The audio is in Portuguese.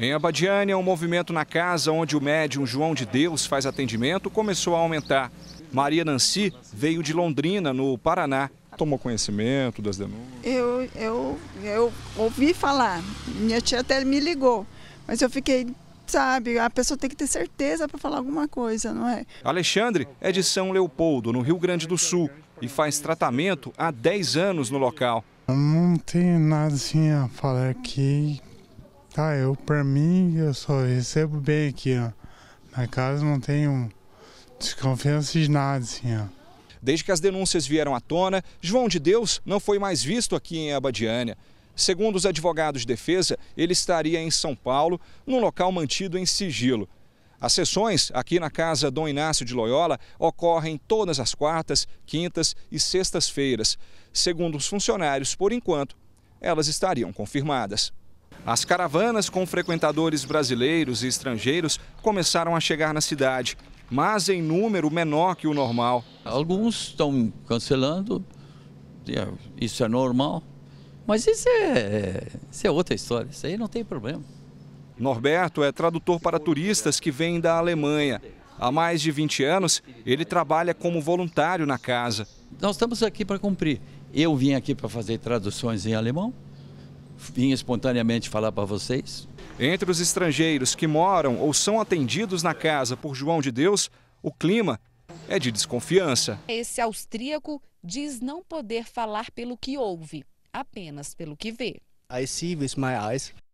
Em Abadiânia, o um movimento na casa onde o médium João de Deus faz atendimento começou a aumentar. Maria Nancy veio de Londrina, no Paraná. Tomou conhecimento das denúncias? Eu, eu, eu ouvi falar. Minha tia até me ligou. Mas eu fiquei, sabe, a pessoa tem que ter certeza para falar alguma coisa, não é? Alexandre é de São Leopoldo, no Rio Grande do Sul, e faz tratamento há 10 anos no local. Eu não tem nada assim a falar aqui tá eu, para mim, eu só recebo bem aqui, ó. Na casa não tenho desconfiança de nada, assim, ó. Desde que as denúncias vieram à tona, João de Deus não foi mais visto aqui em Abadiânia. Segundo os advogados de defesa, ele estaria em São Paulo, num local mantido em sigilo. As sessões aqui na Casa Dom Inácio de Loyola ocorrem todas as quartas, quintas e sextas-feiras. Segundo os funcionários, por enquanto, elas estariam confirmadas. As caravanas com frequentadores brasileiros e estrangeiros começaram a chegar na cidade, mas em número menor que o normal. Alguns estão cancelando, é, isso é normal, mas isso é, é, isso é outra história, isso aí não tem problema. Norberto é tradutor para turistas que vêm da Alemanha. Há mais de 20 anos, ele trabalha como voluntário na casa. Nós estamos aqui para cumprir. Eu vim aqui para fazer traduções em alemão, vim espontaneamente falar para vocês. Entre os estrangeiros que moram ou são atendidos na casa por João de Deus, o clima é de desconfiança. Esse austríaco diz não poder falar pelo que ouve, apenas pelo que vê. I see with my eyes.